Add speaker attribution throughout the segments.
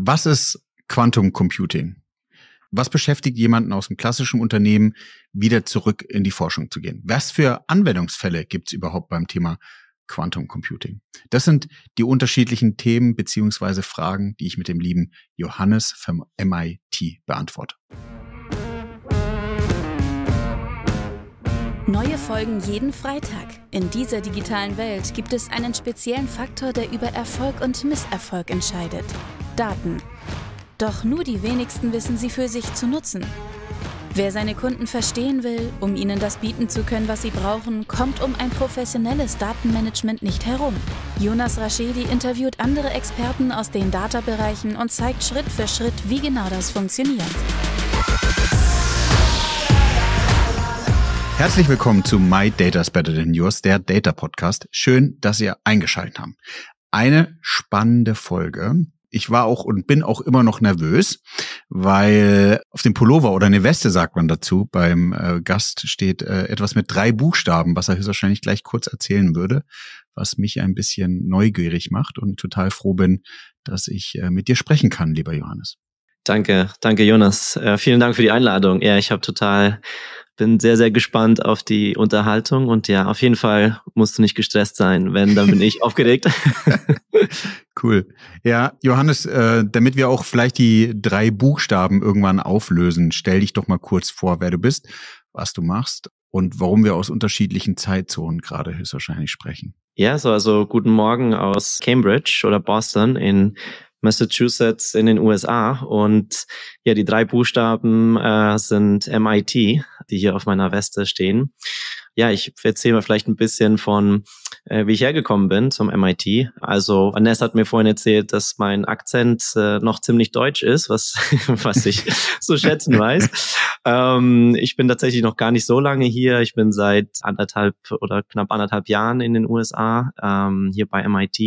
Speaker 1: Was ist Quantum Computing? Was beschäftigt jemanden aus dem klassischen Unternehmen, wieder zurück in die Forschung zu gehen? Was für Anwendungsfälle gibt es überhaupt beim Thema Quantum Computing? Das sind die unterschiedlichen Themen bzw. Fragen, die ich mit dem lieben Johannes vom MIT beantworte.
Speaker 2: Neue Folgen jeden Freitag. In dieser digitalen Welt gibt es einen speziellen Faktor, der über Erfolg und Misserfolg entscheidet. Daten. Doch nur die wenigsten wissen sie für sich zu nutzen. Wer seine Kunden verstehen will, um ihnen das bieten zu können, was sie brauchen, kommt um ein professionelles Datenmanagement nicht herum. Jonas Raschedi interviewt andere Experten aus den Data-Bereichen und zeigt Schritt für Schritt, wie genau das funktioniert.
Speaker 1: Herzlich willkommen zu My Data is Better Than Yours, der Data Podcast. Schön, dass ihr eingeschaltet habt. Eine spannende Folge ich war auch und bin auch immer noch nervös, weil auf dem Pullover oder eine Weste sagt man dazu beim äh, Gast steht äh, etwas mit drei Buchstaben, was er höchstwahrscheinlich gleich kurz erzählen würde, was mich ein bisschen neugierig macht und total froh bin, dass ich äh, mit dir sprechen kann, lieber Johannes.
Speaker 2: Danke, danke Jonas. Äh, vielen Dank für die Einladung. Ja, ich habe total bin sehr, sehr gespannt auf die Unterhaltung und ja, auf jeden Fall musst du nicht gestresst sein. Wenn, dann bin ich aufgeregt.
Speaker 1: cool. Ja, Johannes, äh, damit wir auch vielleicht die drei Buchstaben irgendwann auflösen, stell dich doch mal kurz vor, wer du bist, was du machst und warum wir aus unterschiedlichen Zeitzonen gerade höchstwahrscheinlich sprechen.
Speaker 2: Ja, so also guten Morgen aus Cambridge oder Boston in Massachusetts in den USA. Und ja, die drei Buchstaben äh, sind MIT, die hier auf meiner Weste stehen. Ja, ich erzähle mal vielleicht ein bisschen von, äh, wie ich hergekommen bin zum MIT. Also Vanessa hat mir vorhin erzählt, dass mein Akzent äh, noch ziemlich deutsch ist, was, was ich zu schätzen weiß. Ähm, ich bin tatsächlich noch gar nicht so lange hier. Ich bin seit anderthalb oder knapp anderthalb Jahren in den USA, ähm, hier bei MIT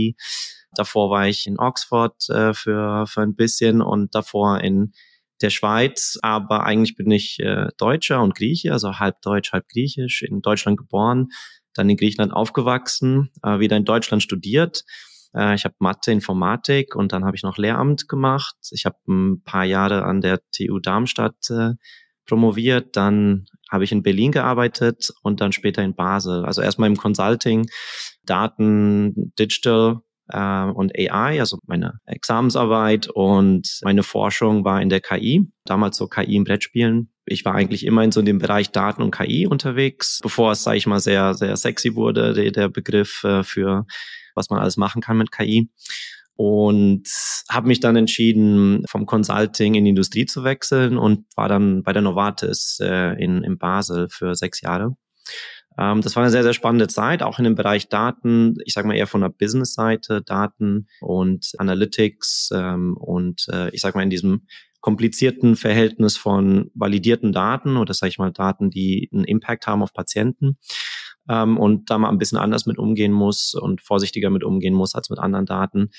Speaker 2: Davor war ich in Oxford äh, für, für ein bisschen und davor in der Schweiz, aber eigentlich bin ich äh, Deutscher und Grieche, also halb Deutsch, halb Griechisch, in Deutschland geboren, dann in Griechenland aufgewachsen, äh, wieder in Deutschland studiert. Äh, ich habe Mathe, Informatik und dann habe ich noch Lehramt gemacht. Ich habe ein paar Jahre an der TU Darmstadt äh, promoviert, dann habe ich in Berlin gearbeitet und dann später in Basel. Also erstmal im Consulting, Daten, Digital äh, und AI. Also meine Examensarbeit und meine Forschung war in der KI, damals so KI im Brettspielen. Ich war eigentlich immer in so dem Bereich Daten und KI unterwegs, bevor es, sage ich mal, sehr, sehr sexy wurde, der, der Begriff äh, für was man alles machen kann mit KI und habe mich dann entschieden, vom Consulting in die Industrie zu wechseln und war dann bei der Novartis äh, in, in Basel für sechs Jahre. Ähm, das war eine sehr, sehr spannende Zeit, auch in dem Bereich Daten, ich sage mal eher von der Business-Seite, Daten und Analytics ähm, und äh, ich sage mal in diesem komplizierten Verhältnis von validierten Daten oder sage ich mal Daten, die einen Impact haben auf Patienten ähm, und da mal ein bisschen anders mit umgehen muss und vorsichtiger mit umgehen muss als mit anderen Daten.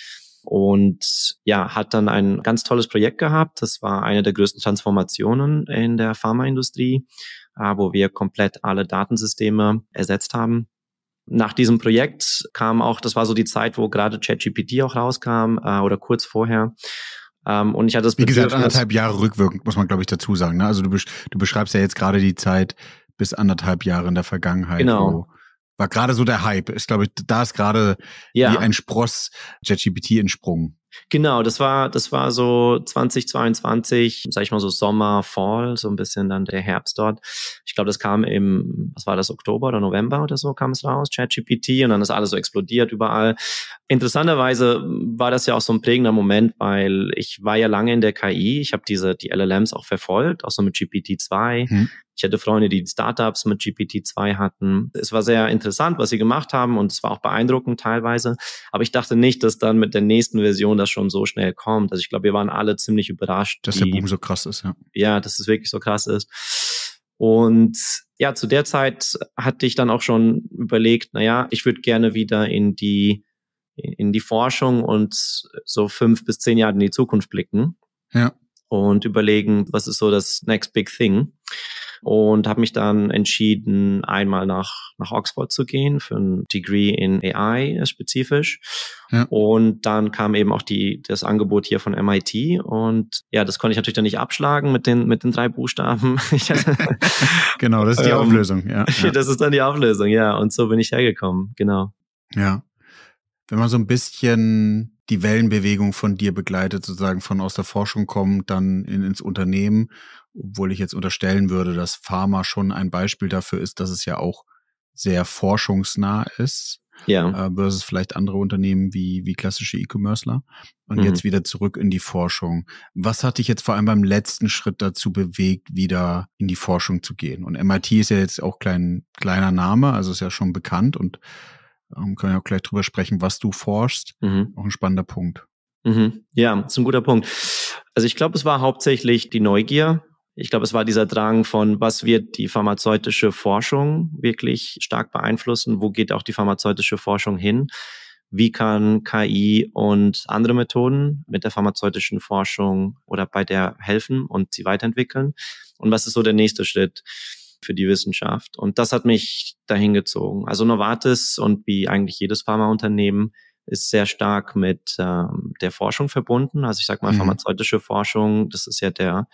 Speaker 2: Und ja, hat dann ein ganz tolles Projekt gehabt. Das war eine der größten Transformationen in der Pharmaindustrie. Äh, wo wir komplett alle Datensysteme ersetzt haben. Nach diesem Projekt kam auch, das war so die Zeit, wo gerade ChatGPT auch rauskam äh, oder kurz vorher. Ähm, und ich hatte das Wie gesagt, anderthalb
Speaker 1: Jahre rückwirkend, muss man, glaube ich, dazu sagen. Ne? Also du, besch du, beschreibst ja jetzt gerade die Zeit bis anderthalb Jahre in der Vergangenheit. Genau. war gerade so der Hype. Ist, glaube ich, da ist gerade ja. wie ein Spross ChatGPT entsprungen.
Speaker 2: Genau, das war, das war so 2022, sag ich mal so Sommer, Fall, so ein bisschen dann der Herbst dort. Ich glaube, das kam im, was war das, Oktober oder November oder so kam es raus, ChatGPT, und dann ist alles so explodiert überall. Interessanterweise war das ja auch so ein prägender Moment, weil ich war ja lange in der KI, ich habe diese, die LLMs auch verfolgt, auch so mit GPT-2, hm. Ich hatte Freunde, die Startups mit GPT-2 hatten. Es war sehr interessant, was sie gemacht haben und es war auch beeindruckend teilweise. Aber ich dachte nicht, dass dann mit der nächsten Version das schon so schnell kommt. Also ich glaube, wir waren alle ziemlich überrascht. Dass die, der Boom so krass ist, ja. Ja, dass es wirklich so krass ist. Und ja, zu der Zeit hatte ich dann auch schon überlegt, na ja, ich würde gerne wieder in die, in die Forschung und so fünf bis zehn Jahre in die Zukunft blicken. Ja. Und überlegen, was ist so das next big thing und habe mich dann entschieden, einmal nach, nach Oxford zu gehen für ein Degree in AI äh, spezifisch. Ja. Und dann kam eben auch die, das Angebot hier von MIT und ja, das konnte ich natürlich dann nicht abschlagen mit den, mit den drei Buchstaben.
Speaker 1: genau, das ist die ähm, Auflösung, ja, ja. Das
Speaker 2: ist dann die Auflösung, ja. Und so bin ich hergekommen, genau.
Speaker 1: Ja. Wenn man so ein bisschen die Wellenbewegung von dir begleitet, sozusagen von aus der Forschung kommt, dann in, ins Unternehmen obwohl ich jetzt unterstellen würde, dass Pharma schon ein Beispiel dafür ist, dass es ja auch sehr forschungsnah ist. Ja. Äh, versus vielleicht andere Unternehmen wie, wie klassische E-Commercer. Und mhm. jetzt wieder zurück in die Forschung. Was hat dich jetzt vor allem beim letzten Schritt dazu bewegt, wieder in die Forschung zu gehen? Und MIT ist ja jetzt auch klein, kleiner Name, also ist ja schon bekannt und ähm, können ja auch gleich drüber sprechen, was du forschst. Mhm. Auch ein spannender Punkt.
Speaker 2: Mhm. Ja, ist ein guter Punkt. Also ich glaube, es war hauptsächlich die Neugier, ich glaube, es war dieser Drang von, was wird die pharmazeutische Forschung wirklich stark beeinflussen? Wo geht auch die pharmazeutische Forschung hin? Wie kann KI und andere Methoden mit der pharmazeutischen Forschung oder bei der helfen und sie weiterentwickeln? Und was ist so der nächste Schritt? für die Wissenschaft. Und das hat mich dahin gezogen. Also Novartis und wie eigentlich jedes Pharmaunternehmen ist sehr stark mit ähm, der Forschung verbunden. Also ich sage mal, mhm. pharmazeutische Forschung, das ist ja der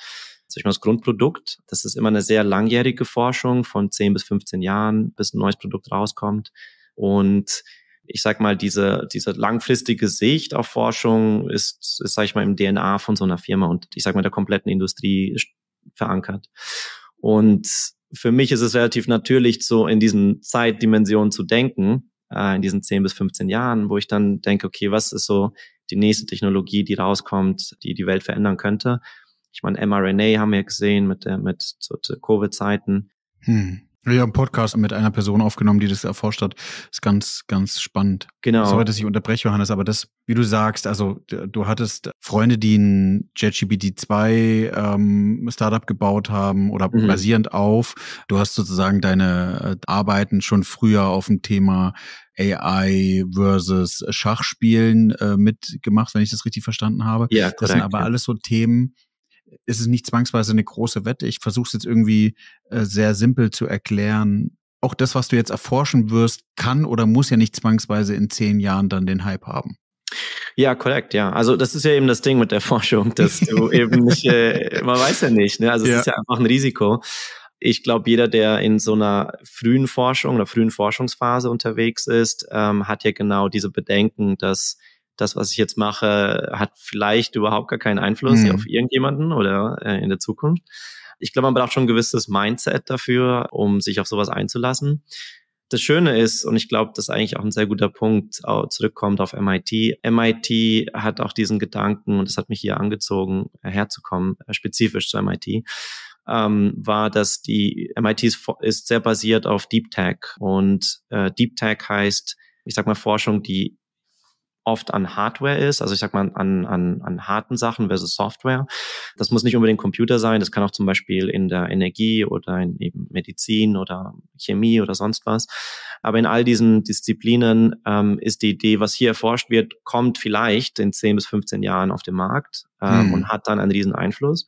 Speaker 2: sag ich mal, das Grundprodukt. Das ist immer eine sehr langjährige Forschung von 10 bis 15 Jahren, bis ein neues Produkt rauskommt. Und ich sag mal, diese, diese langfristige Sicht auf Forschung ist, ist, sag ich mal, im DNA von so einer Firma und ich sag mal, der kompletten Industrie verankert. Und für mich ist es relativ natürlich, so in diesen Zeitdimensionen zu denken, äh, in diesen 10 bis 15 Jahren, wo ich dann denke, okay, was ist so die nächste Technologie, die rauskommt, die die Welt verändern könnte? Ich meine, mRNA haben wir gesehen mit der, mit zu, zu Covid-Zeiten.
Speaker 1: Hm. haben einen Podcast mit einer Person aufgenommen, die das erforscht hat. Ist ganz, ganz spannend. Genau. Sorry, dass ich unterbreche, Johannes, aber das, wie du sagst, also du hattest Freunde, die ein JetGPT-2 ähm, Startup gebaut haben oder mhm. basierend auf. Du hast sozusagen deine äh, Arbeiten schon früher auf dem Thema AI versus Schachspielen äh, mitgemacht, wenn ich das richtig verstanden habe. Ja, korrekt, Das sind aber ja. alles so Themen, ist es nicht zwangsweise eine große Wette. Ich versuche es jetzt irgendwie äh, sehr simpel zu erklären. Auch das, was du jetzt erforschen wirst, kann oder muss ja nicht zwangsweise in zehn Jahren dann den Hype haben.
Speaker 2: Ja, korrekt, ja. Also das ist ja eben das Ding mit der Forschung, dass du eben nicht, äh, man weiß ja nicht, ne? Also es ja. ist ja einfach ein Risiko. Ich glaube, jeder, der in so einer frühen Forschung oder frühen Forschungsphase unterwegs ist, ähm, hat ja genau diese Bedenken, dass das, was ich jetzt mache, hat vielleicht überhaupt gar keinen Einfluss mhm. auf irgendjemanden oder äh, in der Zukunft. Ich glaube, man braucht schon ein gewisses Mindset dafür, um sich auf sowas einzulassen. Das Schöne ist, und ich glaube, das ist eigentlich auch ein sehr guter Punkt, auch zurückkommt auf MIT. MIT hat auch diesen Gedanken, und das hat mich hier angezogen, herzukommen, äh, spezifisch zu MIT, ähm, war, dass die MIT ist, sehr basiert auf Deep Tech. Und äh, Deep Tech heißt, ich sag mal, Forschung, die oft an Hardware ist, also ich sag mal an, an, an harten Sachen versus Software. Das muss nicht unbedingt Computer sein, das kann auch zum Beispiel in der Energie oder in eben Medizin oder Chemie oder sonst was. Aber in all diesen Disziplinen ähm, ist die Idee, was hier erforscht wird, kommt vielleicht in 10 bis 15 Jahren auf den Markt ähm, hm. und hat dann einen riesen Einfluss.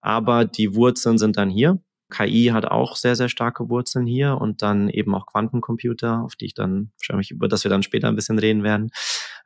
Speaker 2: Aber die Wurzeln sind dann hier. KI hat auch sehr, sehr starke Wurzeln hier und dann eben auch Quantencomputer, auf die ich dann wahrscheinlich, über das wir dann später ein bisschen reden werden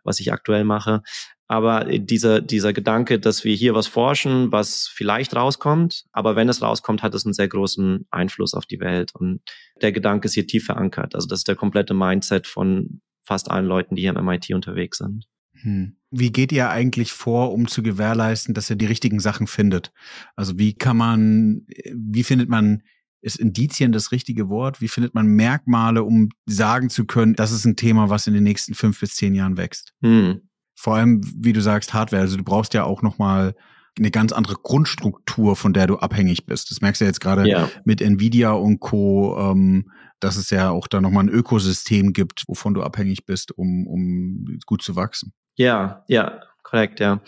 Speaker 2: was ich aktuell mache. Aber äh, dieser, dieser Gedanke, dass wir hier was forschen, was vielleicht rauskommt, aber wenn es rauskommt, hat es einen sehr großen Einfluss auf die Welt. Und der Gedanke ist hier tief verankert. Also das ist der komplette Mindset von fast allen Leuten, die hier am MIT unterwegs sind.
Speaker 1: Hm. Wie geht ihr eigentlich vor, um zu gewährleisten, dass ihr die richtigen Sachen findet? Also wie kann man, äh, wie findet man ist Indizien das richtige Wort? Wie findet man Merkmale, um sagen zu können, das ist ein Thema, was in den nächsten fünf bis zehn Jahren wächst? Hm. Vor allem, wie du sagst, Hardware. Also du brauchst ja auch nochmal eine ganz andere Grundstruktur, von der du abhängig bist. Das merkst du jetzt gerade ja. mit Nvidia und Co., ähm, dass es ja auch da nochmal ein Ökosystem gibt, wovon du abhängig bist, um, um gut zu wachsen.
Speaker 2: Ja, ja, korrekt, ja.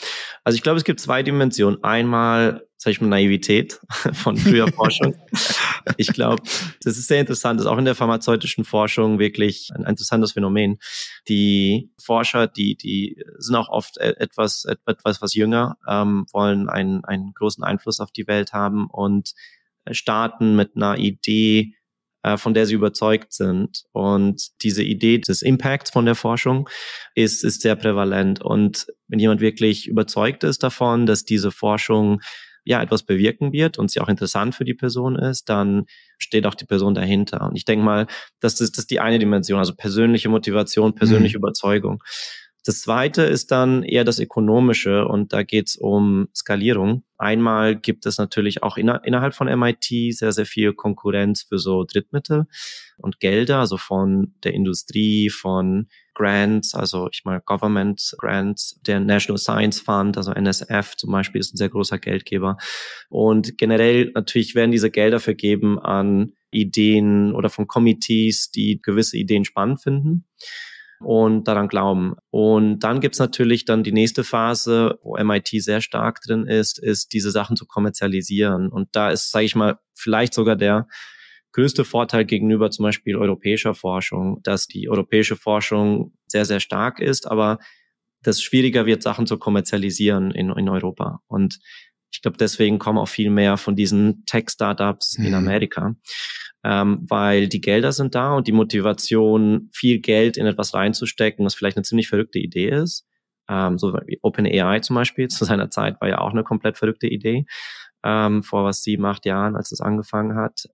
Speaker 2: Also ich glaube, es gibt zwei Dimensionen. Einmal sag ich mal, Naivität von früher Forschung. ich glaube, das ist sehr interessant, das ist auch in der pharmazeutischen Forschung wirklich ein interessantes Phänomen. Die Forscher, die, die sind auch oft e-, etwas, etwas, was jünger, ähm, wollen einen, einen großen Einfluss auf die Welt haben und äh, starten mit einer Idee, äh, von der sie überzeugt sind. Und diese Idee des Impacts von der Forschung ist, ist sehr prävalent. Und wenn jemand wirklich überzeugt ist davon, dass diese Forschung ja etwas bewirken wird und sie auch interessant für die Person ist, dann steht auch die Person dahinter. Und ich denke mal, das ist, das ist die eine Dimension, also persönliche Motivation, persönliche mhm. Überzeugung. Das zweite ist dann eher das Ökonomische und da geht es um Skalierung. Einmal gibt es natürlich auch inner innerhalb von MIT sehr, sehr viel Konkurrenz für so Drittmittel und Gelder, also von der Industrie, von Grants, also ich meine Government Grants, der National Science Fund, also NSF zum Beispiel ist ein sehr großer Geldgeber. Und generell natürlich werden diese Gelder vergeben an Ideen oder von Committees, die gewisse Ideen spannend finden und daran glauben. Und dann gibt es natürlich dann die nächste Phase, wo MIT sehr stark drin ist, ist diese Sachen zu kommerzialisieren. Und da ist, sage ich mal, vielleicht sogar der größte Vorteil gegenüber zum Beispiel europäischer Forschung, dass die europäische Forschung sehr, sehr stark ist, aber das schwieriger wird, Sachen zu kommerzialisieren in, in Europa. Und ich glaube, deswegen kommen auch viel mehr von diesen Tech-Startups mhm. in Amerika ähm, weil die Gelder sind da und die Motivation, viel Geld in etwas reinzustecken, was vielleicht eine ziemlich verrückte Idee ist. Ähm, so wie OpenAI zum Beispiel zu seiner Zeit war ja auch eine komplett verrückte Idee ähm, vor was sieben, acht Jahren, als es angefangen hat.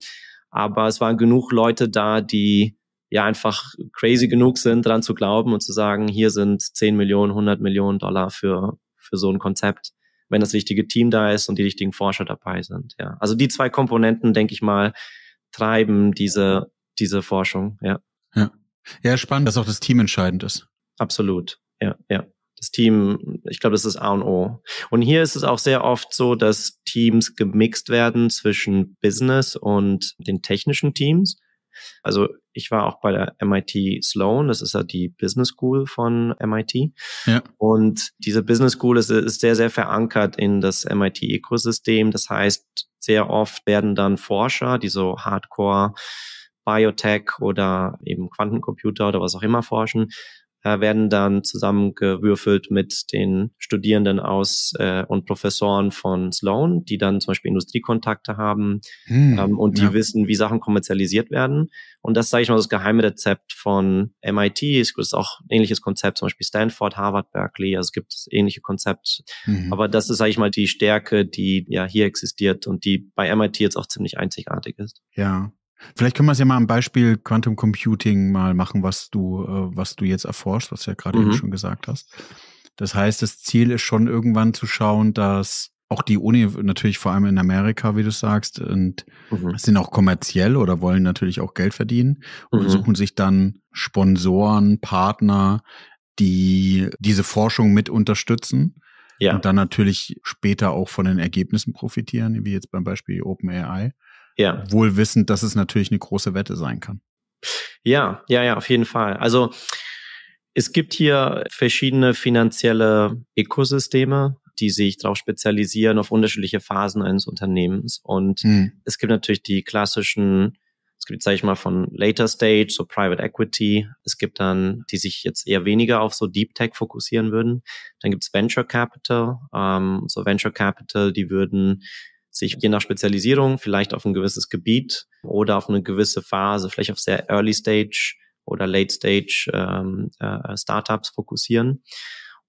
Speaker 2: Aber es waren genug Leute da, die ja einfach crazy genug sind, dran zu glauben und zu sagen, hier sind 10 Millionen, 100 Millionen Dollar für, für so ein Konzept, wenn das richtige Team da ist und die richtigen Forscher dabei sind. Ja. Also die zwei Komponenten, denke ich mal, treiben diese, diese Forschung,
Speaker 1: ja. Ja. Ja, spannend, dass auch das Team entscheidend
Speaker 2: ist. Absolut, ja, ja. Das Team, ich glaube, das ist A und O. Und hier ist es auch sehr oft so, dass Teams gemixt werden zwischen Business und den technischen Teams. Also ich war auch bei der MIT Sloan, das ist ja die Business School von MIT. Ja. Und diese Business School ist, ist sehr, sehr verankert in das MIT-Ökosystem. Das heißt, sehr oft werden dann Forscher, die so hardcore Biotech oder eben Quantencomputer oder was auch immer forschen, äh, werden dann zusammengewürfelt mit den Studierenden aus äh, und Professoren von Sloan, die dann zum Beispiel Industriekontakte haben hm, ähm, und die ja. wissen, wie Sachen kommerzialisiert werden. Und das, sage ich mal, das geheime Rezept von MIT. Es gibt auch ein ähnliches Konzept, zum Beispiel Stanford, Harvard, Berkeley. Also es gibt ähnliche Konzepte. Mhm. Aber das ist, sage ich mal, die Stärke, die ja hier existiert und die bei MIT jetzt auch ziemlich einzigartig ist.
Speaker 1: Ja, Vielleicht können wir es ja mal am Beispiel Quantum Computing mal machen, was du, äh, was du jetzt erforschst, was du ja gerade mhm. eben schon gesagt hast. Das heißt, das Ziel ist schon irgendwann zu schauen, dass auch die Uni natürlich vor allem in Amerika, wie du sagst, und mhm. sind auch kommerziell oder wollen natürlich auch Geld verdienen und mhm. suchen sich dann Sponsoren, Partner, die diese Forschung mit unterstützen. Ja. Und dann natürlich später auch von den Ergebnissen profitieren, wie jetzt beim Beispiel OpenAI. Ja. Wohl wissend, dass es natürlich eine große Wette sein kann.
Speaker 2: Ja, ja, ja, auf jeden Fall. Also es gibt hier verschiedene finanzielle Ökosysteme, die sich darauf spezialisieren auf unterschiedliche Phasen eines Unternehmens. Und mhm. es gibt natürlich die klassischen, es gibt, sage ich mal, von Later Stage, so Private Equity. Es gibt dann, die sich jetzt eher weniger auf so Deep Tech fokussieren würden. Dann gibt's Venture Capital, ähm, so Venture Capital, die würden sich je nach Spezialisierung vielleicht auf ein gewisses Gebiet oder auf eine gewisse Phase, vielleicht auf sehr Early Stage oder Late Stage ähm, äh, Startups fokussieren.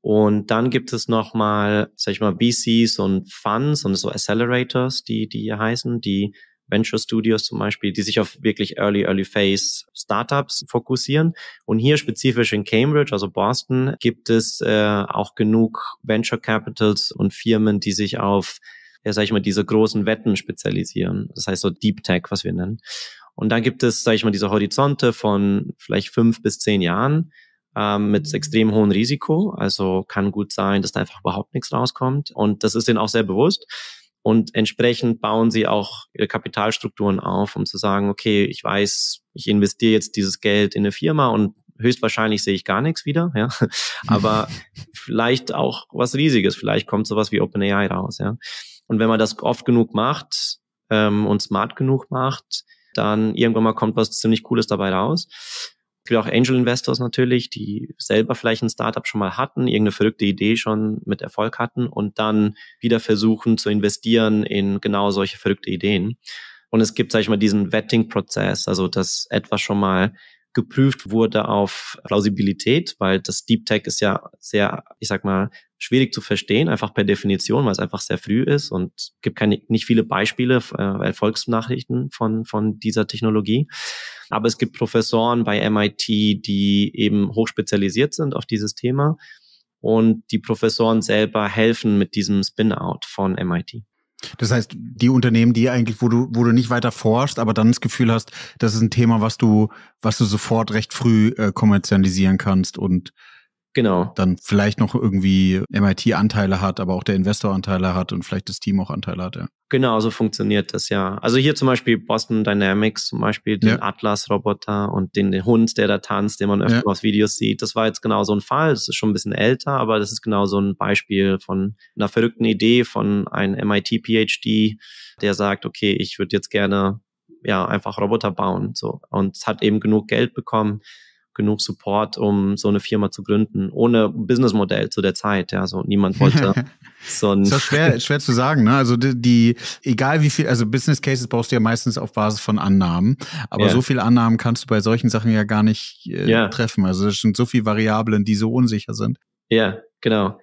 Speaker 2: Und dann gibt es nochmal, sag ich mal, VCs und Funds und so Accelerators, die, die hier heißen, die Venture Studios zum Beispiel, die sich auf wirklich Early, Early Phase Startups fokussieren. Und hier spezifisch in Cambridge, also Boston, gibt es äh, auch genug Venture Capitals und Firmen, die sich auf ja, sag ich mal, diese großen Wetten spezialisieren. Das heißt so Deep Tech, was wir nennen. Und dann gibt es, sag ich mal, diese Horizonte von vielleicht fünf bis zehn Jahren ähm, mit mhm. extrem hohem Risiko. Also kann gut sein, dass da einfach überhaupt nichts rauskommt. Und das ist ihnen auch sehr bewusst. Und entsprechend bauen sie auch ihre äh, Kapitalstrukturen auf, um zu sagen, okay, ich weiß, ich investiere jetzt dieses Geld in eine Firma und höchstwahrscheinlich sehe ich gar nichts wieder, ja. Aber vielleicht auch was Riesiges, vielleicht kommt sowas wie OpenAI raus, ja. Und wenn man das oft genug macht ähm, und smart genug macht, dann irgendwann mal kommt was ziemlich Cooles dabei raus. Es gibt auch Angel Investors natürlich, die selber vielleicht ein Startup schon mal hatten, irgendeine verrückte Idee schon mit Erfolg hatten und dann wieder versuchen zu investieren in genau solche verrückte Ideen. Und es gibt, sag ich mal, diesen Vetting-Prozess, also dass etwas schon mal geprüft wurde auf Plausibilität, weil das Deep Tech ist ja sehr, ich sag mal, schwierig zu verstehen, einfach per Definition, weil es einfach sehr früh ist und gibt keine, nicht viele Beispiele, äh, Erfolgsnachrichten von, von dieser Technologie. Aber es gibt Professoren bei MIT, die eben hochspezialisiert sind auf dieses Thema und die Professoren selber helfen mit diesem Spin-out von MIT.
Speaker 1: Das heißt, die Unternehmen, die eigentlich, wo du, wo du nicht weiter forschst, aber dann das Gefühl hast, das ist ein Thema, was du, was du sofort recht früh äh, kommerzialisieren kannst und Genau. Dann vielleicht noch irgendwie MIT-Anteile hat, aber auch der Investor Anteile hat und vielleicht das Team auch Anteile hat, ja.
Speaker 2: Genau, so funktioniert das ja. Also hier zum Beispiel Boston Dynamics, zum Beispiel den ja. Atlas-Roboter und den, den, Hund, der da tanzt, den man öfter ja. aus Videos sieht. Das war jetzt genau so ein Fall. Das ist schon ein bisschen älter, aber das ist genau so ein Beispiel von einer verrückten Idee von einem MIT-PhD, der sagt, okay, ich würde jetzt gerne ja einfach Roboter bauen. So. Und hat eben genug Geld bekommen genug Support, um so eine Firma zu gründen, ohne Businessmodell zu der Zeit. Ja, so niemand wollte so ein. Ist das schwer,
Speaker 1: schwer zu sagen, ne? Also die, die, egal wie viel, also Business Cases brauchst du ja meistens auf Basis von Annahmen, aber yeah. so viele Annahmen kannst du bei solchen Sachen ja gar nicht äh, yeah. treffen. Also es sind so viele Variablen, die so unsicher sind.
Speaker 2: Ja, yeah, genau.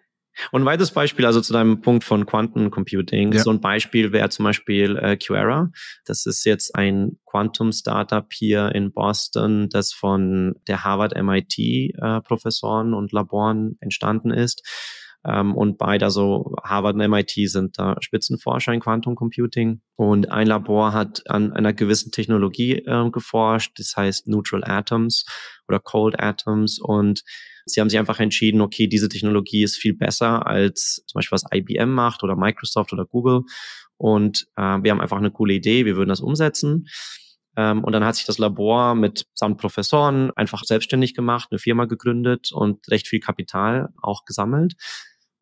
Speaker 2: Und ein weiteres Beispiel, also zu deinem Punkt von Quantencomputing, ja. so ein Beispiel wäre zum Beispiel äh, Quera. Das ist jetzt ein Quantum-Startup hier in Boston, das von der Harvard-MIT-Professoren äh, und Laboren entstanden ist. Ähm, und beide, also Harvard und MIT, sind da Spitzenforscher in Quantum Computing. Und ein Labor hat an einer gewissen Technologie äh, geforscht, das heißt Neutral Atoms oder Cold Atoms. Und Sie haben sich einfach entschieden, okay, diese Technologie ist viel besser als zum Beispiel was IBM macht oder Microsoft oder Google. Und äh, wir haben einfach eine coole Idee, wir würden das umsetzen. Ähm, und dann hat sich das Labor mit samt Professoren einfach selbstständig gemacht, eine Firma gegründet und recht viel Kapital auch gesammelt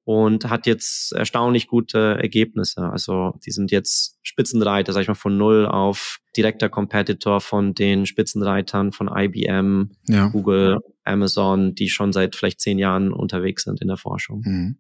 Speaker 2: und hat jetzt erstaunlich gute Ergebnisse. Also die sind jetzt Spitzenreiter, sag ich mal, von null auf direkter Competitor von den Spitzenreitern von IBM, ja. Google, Amazon, die schon seit vielleicht zehn Jahren unterwegs sind in der Forschung.
Speaker 1: Mhm.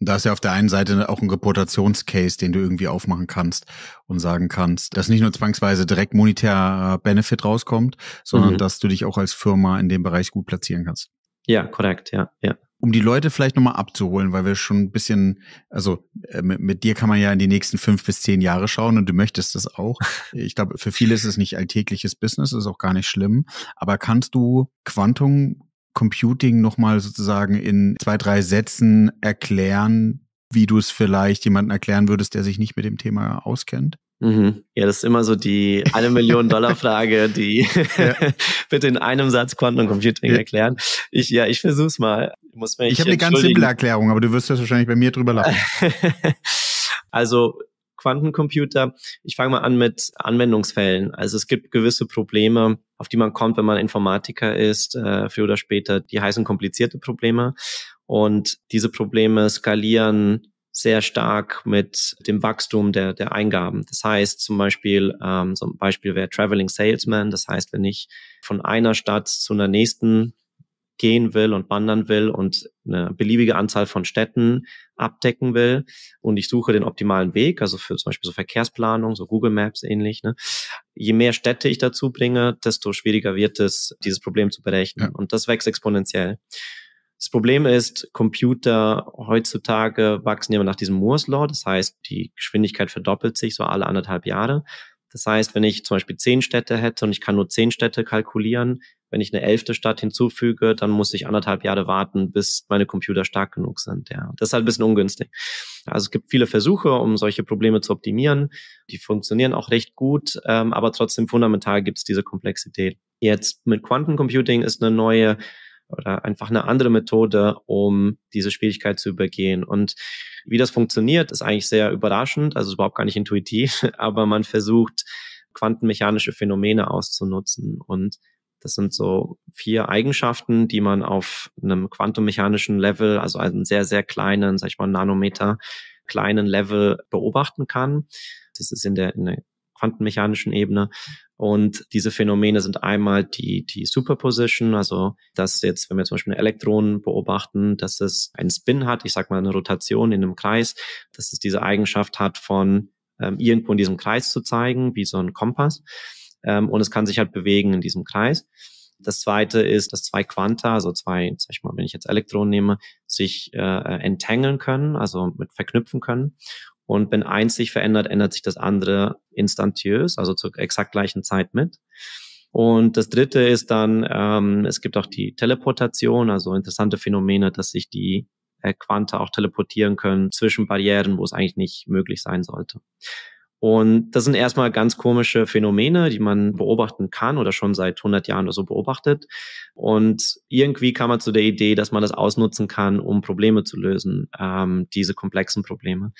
Speaker 1: Und da ist ja auf der einen Seite auch ein Reputationscase, den du irgendwie aufmachen kannst und sagen kannst, dass nicht nur zwangsweise direkt monetär Benefit rauskommt, sondern mhm. dass du dich auch als Firma in dem Bereich gut platzieren kannst.
Speaker 2: Ja, korrekt, ja,
Speaker 1: ja um die Leute vielleicht nochmal abzuholen, weil wir schon ein bisschen, also äh, mit, mit, dir kann man ja in die nächsten fünf bis zehn Jahre schauen und du möchtest das auch. Ich glaube, für viele ist es nicht alltägliches Business, ist auch gar nicht schlimm. Aber kannst du Quantum Computing nochmal sozusagen in zwei, drei Sätzen erklären, wie du es vielleicht jemandem erklären würdest, der sich nicht mit dem Thema auskennt?
Speaker 2: Mhm. Ja, das ist immer so die eine Million Dollar Frage, die ja. bitte in einem Satz Quantencomputing ja. erklären. Ich, ja, ich versuch's mal. Muss ich habe eine ganz simple
Speaker 1: Erklärung, aber du wirst das wahrscheinlich bei mir drüber lachen.
Speaker 2: also Quantencomputer. Ich fange mal an mit Anwendungsfällen. Also es gibt gewisse Probleme, auf die man kommt, wenn man Informatiker ist, äh, früher oder später. Die heißen komplizierte Probleme. Und diese Probleme skalieren sehr stark mit dem Wachstum der, der Eingaben. Das heißt zum Beispiel, ähm, zum Beispiel wäre Traveling Salesman, das heißt, wenn ich von einer Stadt zu einer nächsten gehen will und wandern will und eine beliebige Anzahl von Städten abdecken will und ich suche den optimalen Weg, also für zum Beispiel so Verkehrsplanung, so Google Maps ähnlich. Ne? Je mehr Städte ich dazu bringe, desto schwieriger wird es, dieses Problem zu berechnen. Ja. Und das wächst exponentiell. Das Problem ist, Computer heutzutage wachsen immer nach diesem Moore's Law. Das heißt, die Geschwindigkeit verdoppelt sich so alle anderthalb Jahre. Das heißt, wenn ich zum Beispiel zehn Städte hätte und ich kann nur zehn Städte kalkulieren, wenn ich eine elfte Stadt hinzufüge, dann muss ich anderthalb Jahre warten, bis meine Computer stark genug sind. Ja, das ist halt ein bisschen ungünstig. Also es gibt viele Versuche, um solche Probleme zu optimieren. Die funktionieren auch recht gut, ähm, aber trotzdem fundamental gibt es diese Komplexität. Jetzt mit Quantencomputing ist eine neue oder einfach eine andere Methode, um diese Schwierigkeit zu übergehen. Und wie das funktioniert, ist eigentlich sehr überraschend, also überhaupt gar nicht intuitiv, aber man versucht, quantenmechanische Phänomene auszunutzen. Und das sind so vier Eigenschaften, die man auf einem quantenmechanischen Level, also einem sehr, sehr kleinen, sag ich mal, Nanometer kleinen Level beobachten kann. Das ist in der, in der quantenmechanischen Ebene. Und diese Phänomene sind einmal die, die Superposition, also dass jetzt, wenn wir zum Beispiel Elektronen beobachten, dass es einen Spin hat, ich sage mal eine Rotation in einem Kreis, dass es diese Eigenschaft hat, von ähm, irgendwo in diesem Kreis zu zeigen, wie so ein Kompass. Ähm, und es kann sich halt bewegen in diesem Kreis. Das zweite ist, dass zwei Quanta, also zwei, sag ich mal, wenn ich jetzt Elektronen nehme, sich äh, äh entangeln können, also mit verknüpfen können. Und wenn eins sich verändert, ändert sich das andere instantiös, also zur exakt gleichen Zeit mit. Und das Dritte ist dann, ähm, es gibt auch die Teleportation, also interessante Phänomene, dass sich die äh, Quanta auch teleportieren können zwischen Barrieren, wo es eigentlich nicht möglich sein sollte. Und das sind erstmal ganz komische Phänomene, die man beobachten kann oder schon seit 100 Jahren oder so beobachtet. Und irgendwie kam man zu der Idee, dass man das ausnutzen kann, um Probleme zu lösen, ähm, diese komplexen Probleme.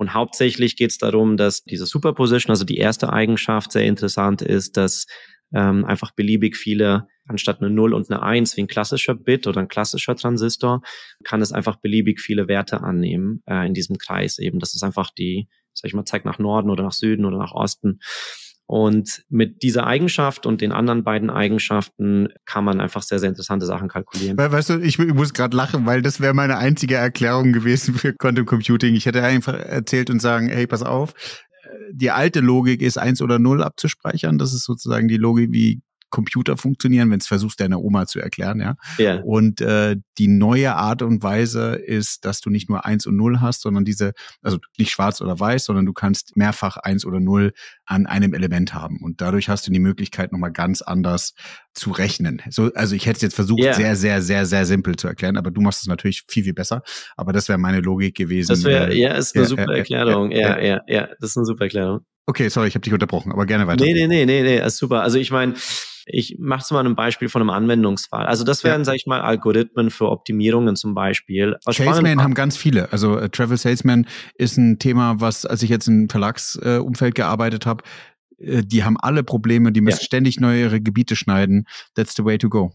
Speaker 2: Und hauptsächlich geht es darum, dass diese Superposition, also die erste Eigenschaft, sehr interessant ist, dass ähm, einfach beliebig viele, anstatt eine 0 und eine 1 wie ein klassischer Bit oder ein klassischer Transistor, kann es einfach beliebig viele Werte annehmen äh, in diesem Kreis eben. Das ist einfach die, sag ich mal, zeigt nach Norden oder nach Süden oder nach Osten. Und mit dieser Eigenschaft und den anderen beiden Eigenschaften kann man einfach sehr, sehr interessante Sachen kalkulieren.
Speaker 1: Weißt du, ich, muss gerade lachen, weil das wäre meine einzige Erklärung gewesen für Quantum Computing. Ich hätte einfach erzählt und sagen, hey, pass auf, äh, die alte Logik ist eins oder null abzuspeichern. Das ist sozusagen die Logik, wie Computer funktionieren, wenn es versuchst, deine Oma zu erklären, ja. ja. Und äh, die neue Art und Weise ist, dass du nicht nur eins und null hast, sondern diese, also nicht schwarz oder weiß, sondern du kannst mehrfach eins oder null an einem Element haben. Und dadurch hast du die Möglichkeit, nochmal ganz anders zu rechnen. So, also ich hätte es jetzt versucht, yeah. sehr, sehr, sehr, sehr simpel zu erklären, aber du machst es natürlich viel, viel besser. Aber das wäre meine Logik gewesen. Das wäre, äh, ja, ist eine äh, super Erklärung. Äh, äh, ja, ja, ja,
Speaker 2: das ist eine super Erklärung.
Speaker 1: Okay, sorry, ich habe dich unterbrochen, aber gerne weiter. Nee, nee,
Speaker 2: nee, nee, nee, ist super. Also ich meine, ich mache es mal ein Beispiel von einem Anwendungsfall. Also das wären, ja. sage ich mal, Algorithmen für Optimierungen zum Beispiel. Aus Salesmen haben
Speaker 1: ganz viele. Also äh, Travel Salesman ist ein Thema, was, als ich jetzt im Verlagsumfeld äh, gearbeitet habe, äh, die haben alle Probleme, die müssen ja. ständig neue Gebiete schneiden. That's the way to go.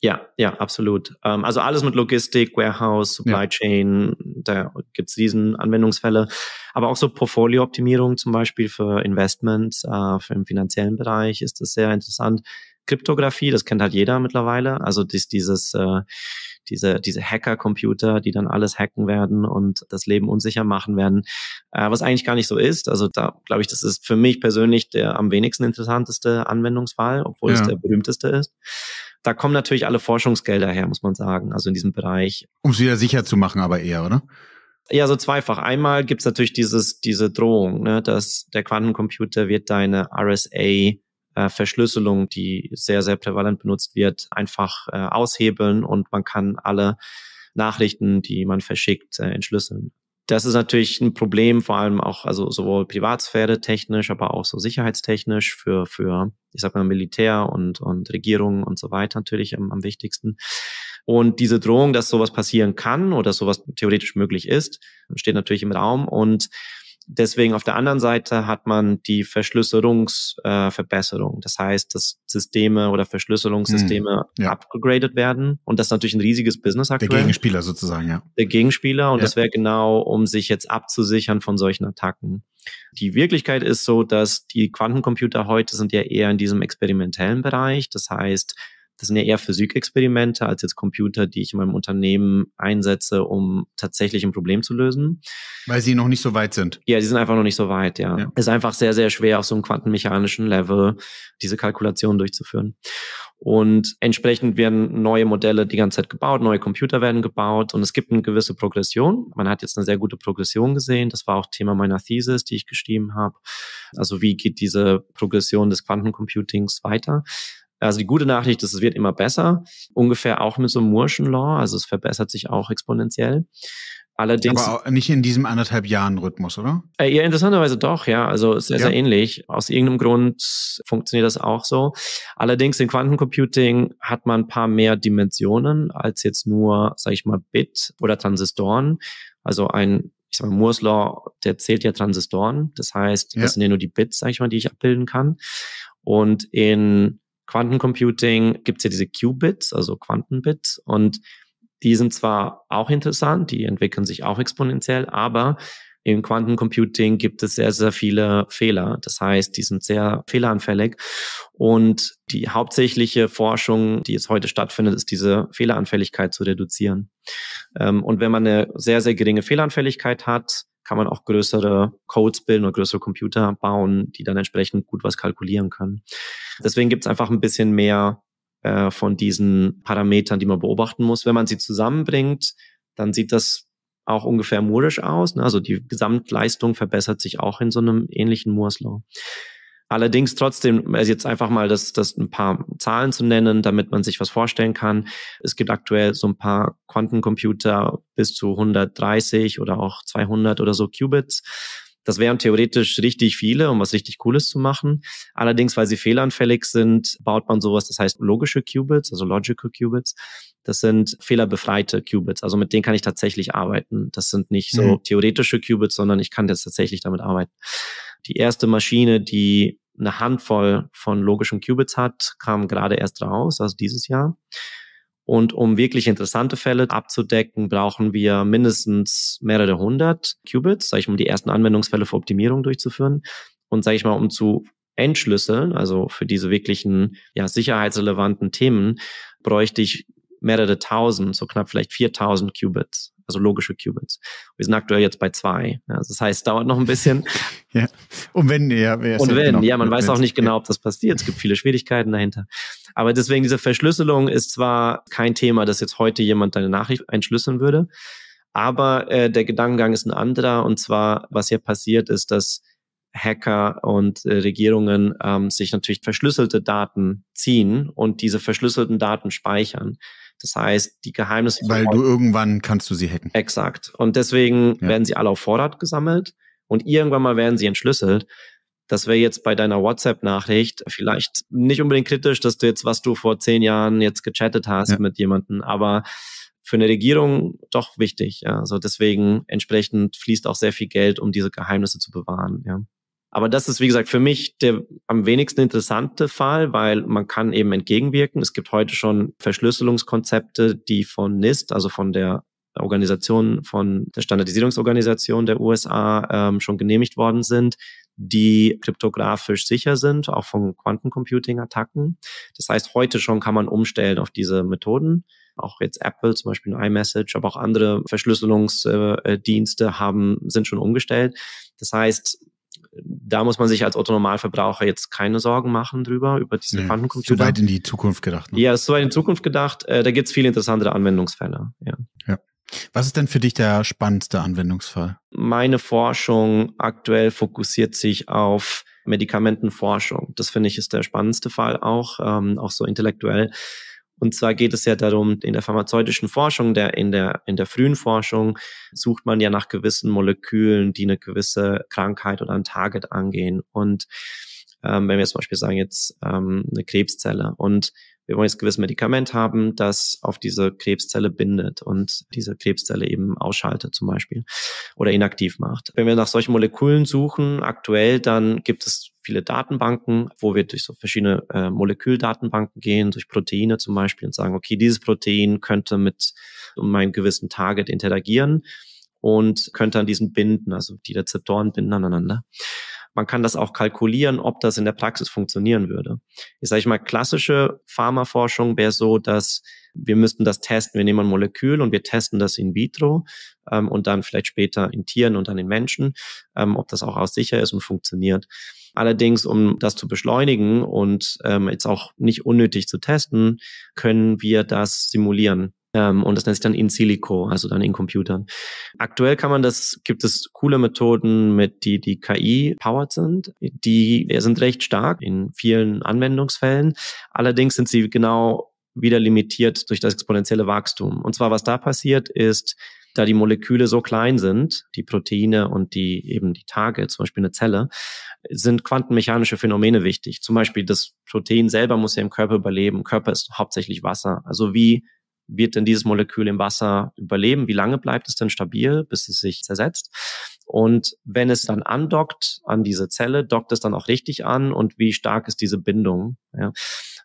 Speaker 2: Ja, ja, absolut. Ähm, also alles mit Logistik, Warehouse, Supply ja. Chain, da gibt's diesen Anwendungsfälle. Aber auch so Portfolio-Optimierung zum Beispiel für Investments, äh, für den finanziellen Bereich ist das sehr interessant. Kryptographie, das kennt halt jeder mittlerweile. Also dies, dieses, äh, diese, diese Hacker-Computer, die dann alles hacken werden und das Leben unsicher machen werden, äh, was eigentlich gar nicht so ist. Also da glaube ich, das ist für mich persönlich der am wenigsten interessanteste Anwendungsfall, obwohl ja. es der berühmteste ist. Da kommen natürlich alle Forschungsgelder her, muss man sagen, also in diesem Bereich. Um es wieder
Speaker 1: sicher zu machen, aber
Speaker 2: eher, oder? Ja, so zweifach. Einmal gibt's natürlich dieses, diese Drohung, ne, dass der Quantencomputer wird deine RSA äh, Verschlüsselung, die sehr, sehr prävalent benutzt wird, einfach äh, aushebeln und man kann alle Nachrichten, die man verschickt, äh, entschlüsseln das ist natürlich ein Problem, vor allem auch, also sowohl Privatsphäre technisch, aber auch so sicherheitstechnisch für, für, ich sag mal, Militär und, und Regierungen und so weiter natürlich am, am wichtigsten. Und diese Drohung, dass sowas passieren kann oder sowas theoretisch möglich ist, steht natürlich im Raum und deswegen auf der anderen Seite hat man die Verschlüsselungsverbesserung. Äh, das heißt, dass Systeme oder Verschlüsselungssysteme hm, ja. upgradet werden. Und das ist natürlich ein riesiges Business aktuell. Der Gegenspieler sozusagen, ja. Der Gegenspieler. Und ja. das wäre genau, um sich jetzt abzusichern von solchen Attacken. Die Wirklichkeit ist so, dass die Quantencomputer heute sind ja eher in diesem experimentellen Bereich. Das heißt, das sind ja eher Physikexperimente als jetzt Computer, die ich in meinem Unternehmen einsetze, um tatsächlich ein Problem zu lösen. Weil sie noch nicht so weit sind. Ja, sie sind einfach noch nicht so weit, ja. ja. Ist einfach sehr, sehr schwer auf so einem quantenmechanischen Level diese Kalkulation durchzuführen. Und entsprechend werden neue Modelle die ganze Zeit gebaut, neue Computer werden gebaut und es gibt eine gewisse Progression. Man hat jetzt eine sehr gute Progression gesehen. Das war auch Thema meiner Thesis, die ich geschrieben habe. Also wie geht diese Progression des Quantencomputings weiter? Also die gute Nachricht ist, es wird immer besser. Ungefähr auch mit so einem Moore'schen Law. Also es verbessert sich auch exponentiell. Allerdings.
Speaker 1: Aber nicht in diesem anderthalb Jahren Rhythmus, oder?
Speaker 2: Äh, ja, interessanterweise doch, ja. Also sehr, ja. sehr ähnlich. Aus irgendeinem Grund funktioniert das auch so. Allerdings in Quantencomputing hat man ein paar mehr Dimensionen als jetzt nur, sag ich mal, Bit oder Transistoren. Also ein, ich sag mal, Moore's Law, der zählt ja Transistoren. Das heißt, ja. das sind ja nur die Bits, sag ich mal, die ich abbilden kann. Und in Quantencomputing gibt es ja diese Qubits, also Quantenbits. Und die sind zwar auch interessant, die entwickeln sich auch exponentiell, aber im Quantencomputing gibt es sehr, sehr viele Fehler. Das heißt, die sind sehr fehleranfällig. Und die hauptsächliche Forschung, die jetzt heute stattfindet, ist diese Fehleranfälligkeit zu reduzieren. Ähm, und wenn man eine sehr, sehr geringe Fehleranfälligkeit hat, kann man auch größere Codes bilden oder größere Computer bauen, die dann entsprechend gut was kalkulieren können. Deswegen gibt es einfach ein bisschen mehr äh, von diesen Parametern, die man beobachten muss. Wenn man sie zusammenbringt, dann sieht das auch ungefähr moorisch aus. Ne? Also die Gesamtleistung verbessert sich auch in so einem ähnlichen Moore's Law. Allerdings trotzdem, also jetzt einfach mal das, das ein paar Zahlen zu nennen, damit man sich was vorstellen kann. Es gibt aktuell so ein paar Quantencomputer bis zu 130 oder auch 200 oder so Qubits. Das wären theoretisch richtig viele, um was richtig Cooles zu machen. Allerdings, weil sie fehleranfällig sind, baut man sowas, das heißt logische Qubits, also logical Qubits. Das sind fehlerbefreite Qubits, also mit denen kann ich tatsächlich arbeiten. Das sind nicht so mhm. theoretische Qubits, sondern ich kann jetzt tatsächlich damit arbeiten. Die erste Maschine, die eine Handvoll von logischen Qubits hat, kam gerade erst raus, also dieses Jahr. Und um wirklich interessante Fälle abzudecken, brauchen wir mindestens mehrere hundert Qubits, sage ich mal, um die ersten Anwendungsfälle für Optimierung durchzuführen. Und sage ich mal, um zu entschlüsseln, also für diese wirklichen ja, sicherheitsrelevanten Themen, bräuchte ich mehrere tausend, so knapp vielleicht 4000 Qubits, also logische Qubits. Wir sind aktuell jetzt bei zwei. Ja, also das heißt, dauert noch ein bisschen. ja.
Speaker 1: Und wenn, ja, wer Und wenn, ja, genau, ja man weiß auch nicht
Speaker 2: genau, ob das passiert. Es gibt viele Schwierigkeiten dahinter. Aber deswegen, diese Verschlüsselung ist zwar kein Thema, dass jetzt heute jemand deine Nachricht entschlüsseln würde, aber äh, der Gedankengang ist ein anderer. Und zwar, was hier passiert, ist, dass Hacker und äh, Regierungen ähm, sich natürlich verschlüsselte Daten ziehen und diese verschlüsselten Daten speichern. Das heißt, die Geheimnisse. Weil du irgendwann kannst du sie hacken. Exakt. Und deswegen ja. werden sie alle auf Vorrat gesammelt und irgendwann mal werden sie entschlüsselt. Das wäre jetzt bei deiner WhatsApp-Nachricht vielleicht nicht unbedingt kritisch, dass du jetzt, was du vor zehn Jahren jetzt gechattet hast ja. mit jemandem, aber für eine Regierung doch wichtig. Ja. Also deswegen entsprechend fließt auch sehr viel Geld, um diese Geheimnisse zu bewahren. Ja. Aber das ist, wie gesagt, für mich der am wenigsten interessante Fall, weil man kann eben entgegenwirken. Es gibt heute schon Verschlüsselungskonzepte, die von NIST, also von der Organisation, von der Standardisierungsorganisation der USA ähm, schon genehmigt worden sind, die kryptografisch sicher sind, auch von Quantencomputing-Attacken. Das heißt, heute schon kann man umstellen auf diese Methoden. Auch jetzt Apple, zum Beispiel iMessage, aber auch andere Verschlüsselungsdienste haben, sind schon umgestellt. Das heißt, da muss man sich als Autonomalverbraucher jetzt keine Sorgen machen drüber, über
Speaker 1: diese nee, Quantencomputer. Zu weit in die Zukunft gedacht.
Speaker 2: Ne? Ja, ist zu weit in die Zukunft gedacht. Äh, da gibt es viele interessantere Anwendungsfälle.
Speaker 1: Ja. ja. Was ist denn für dich der spannendste Anwendungsfall?
Speaker 2: Meine Forschung aktuell fokussiert sich auf Medikamentenforschung. Das finde ich ist der spannendste Fall auch, ähm, auch so intellektuell. Und zwar geht es ja darum, in der pharmazeutischen Forschung, der, in, der, in der frühen Forschung, sucht man ja nach gewissen Molekülen, die eine gewisse Krankheit oder ein Target angehen. Und ähm, wenn wir zum Beispiel sagen, jetzt ähm, eine Krebszelle. Und wir wollen jetzt ein gewisses Medikament haben, das auf diese Krebszelle bindet und diese Krebszelle eben ausschaltet zum Beispiel oder inaktiv macht. Wenn wir nach solchen Molekülen suchen, aktuell, dann gibt es viele Datenbanken, wo wir durch so verschiedene äh, Moleküldatenbanken gehen, durch Proteine zum Beispiel und sagen, okay, dieses Protein könnte mit meinem gewissen Target interagieren und könnte an diesen binden, also die Rezeptoren binden aneinander man kann das auch kalkulieren, ob das in der Praxis funktionieren würde. Ich sage ich mal, klassische Pharmaforschung wäre so, dass wir müssten das testen. Wir nehmen ein Molekül und wir testen das in vitro ähm, und dann vielleicht später in Tieren und dann in Menschen, ähm, ob das auch, aus sicher ist und funktioniert. Allerdings, um das zu beschleunigen und ähm, jetzt auch nicht unnötig zu testen, können wir das simulieren. Ähm, und das nennt sich dann in silico, also dann in Computern. Aktuell kann man das, gibt es coole Methoden, mit die die KI powered sind. Die sind recht stark in vielen Anwendungsfällen. Allerdings sind sie genau wieder limitiert durch das exponentielle Wachstum. Und zwar, was da passiert, ist, da die Moleküle so klein sind, die Proteine und die eben die Tage, zum Beispiel eine Zelle, sind quantenmechanische Phänomene wichtig. Zum Beispiel das Protein selber muss ja im Körper überleben. Körper ist hauptsächlich Wasser. Also wie wird denn dieses Molekül im Wasser überleben? Wie lange bleibt es denn stabil, bis es sich zersetzt? Und wenn es dann andockt an diese Zelle, dockt es dann auch richtig an und wie stark ist diese Bindung? Ja.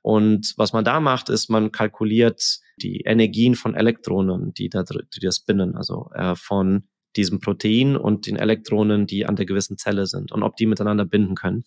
Speaker 2: Und was man da macht, ist, man kalkuliert die Energien von Elektronen, die, da, die das binden, also äh, von diesem Protein und den Elektronen, die an der gewissen Zelle sind und ob die miteinander binden können.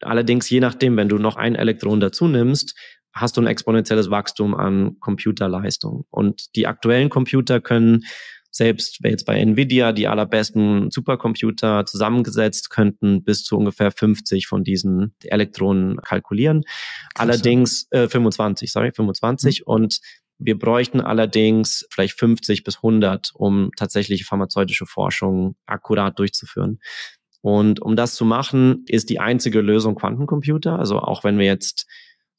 Speaker 2: Allerdings, je nachdem, wenn du noch ein Elektron dazu nimmst, hast du ein exponentielles Wachstum an Computerleistung. Und die aktuellen Computer können selbst jetzt bei Nvidia die allerbesten Supercomputer zusammengesetzt könnten bis zu ungefähr 50 von diesen Elektronen kalkulieren. Krass. Allerdings äh, 25, sorry, 25 mhm. und wir bräuchten allerdings vielleicht 50 bis 100, um tatsächliche pharmazeutische Forschung akkurat durchzuführen. Und um das zu machen, ist die einzige Lösung Quantencomputer. Also auch wenn wir jetzt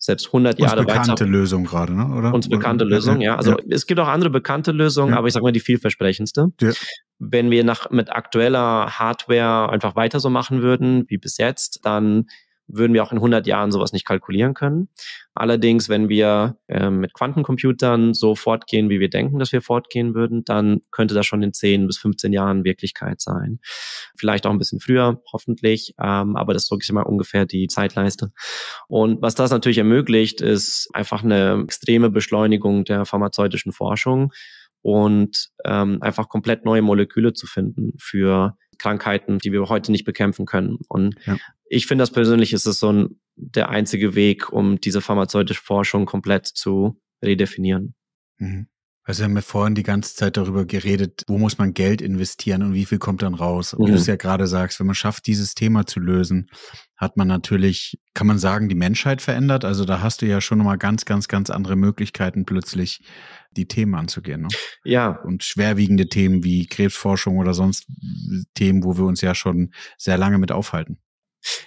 Speaker 2: selbst 100 Jahre weiter. uns bekannte
Speaker 1: Lösung gerade, ne? oder? Uns bekannte oder? Lösung, ja. Also ja.
Speaker 2: es gibt auch andere bekannte Lösungen, ja. aber ich sage mal die vielversprechendste. Ja. Wenn wir nach, mit aktueller Hardware einfach weiter so machen würden wie bis jetzt, dann würden wir auch in 100 Jahren sowas nicht kalkulieren können. Allerdings, wenn wir ähm, mit Quantencomputern so fortgehen, wie wir denken, dass wir fortgehen würden, dann könnte das schon in 10 bis 15 Jahren Wirklichkeit sein. Vielleicht auch ein bisschen früher, hoffentlich, ähm, aber das drücke ich mal ungefähr die Zeitleiste. Und was das natürlich ermöglicht, ist einfach eine extreme Beschleunigung der pharmazeutischen Forschung und ähm, einfach komplett neue Moleküle zu finden für Krankheiten, die wir heute nicht bekämpfen können. Und ja ich finde das persönlich ist es so ein, der einzige Weg, um diese pharmazeutische Forschung komplett zu redefinieren.
Speaker 1: Mhm. Also wir haben ja vorhin die ganze Zeit darüber geredet, wo muss man Geld investieren und wie viel kommt dann raus. Wie du es mhm. ja gerade sagst, wenn man schafft, dieses Thema zu lösen, hat man natürlich, kann man sagen, die Menschheit verändert. Also da hast du ja schon mal ganz, ganz, ganz andere Möglichkeiten plötzlich, die Themen anzugehen. Ne? Ja. Und schwerwiegende Themen wie Krebsforschung oder sonst Themen, wo wir uns ja schon sehr lange mit aufhalten.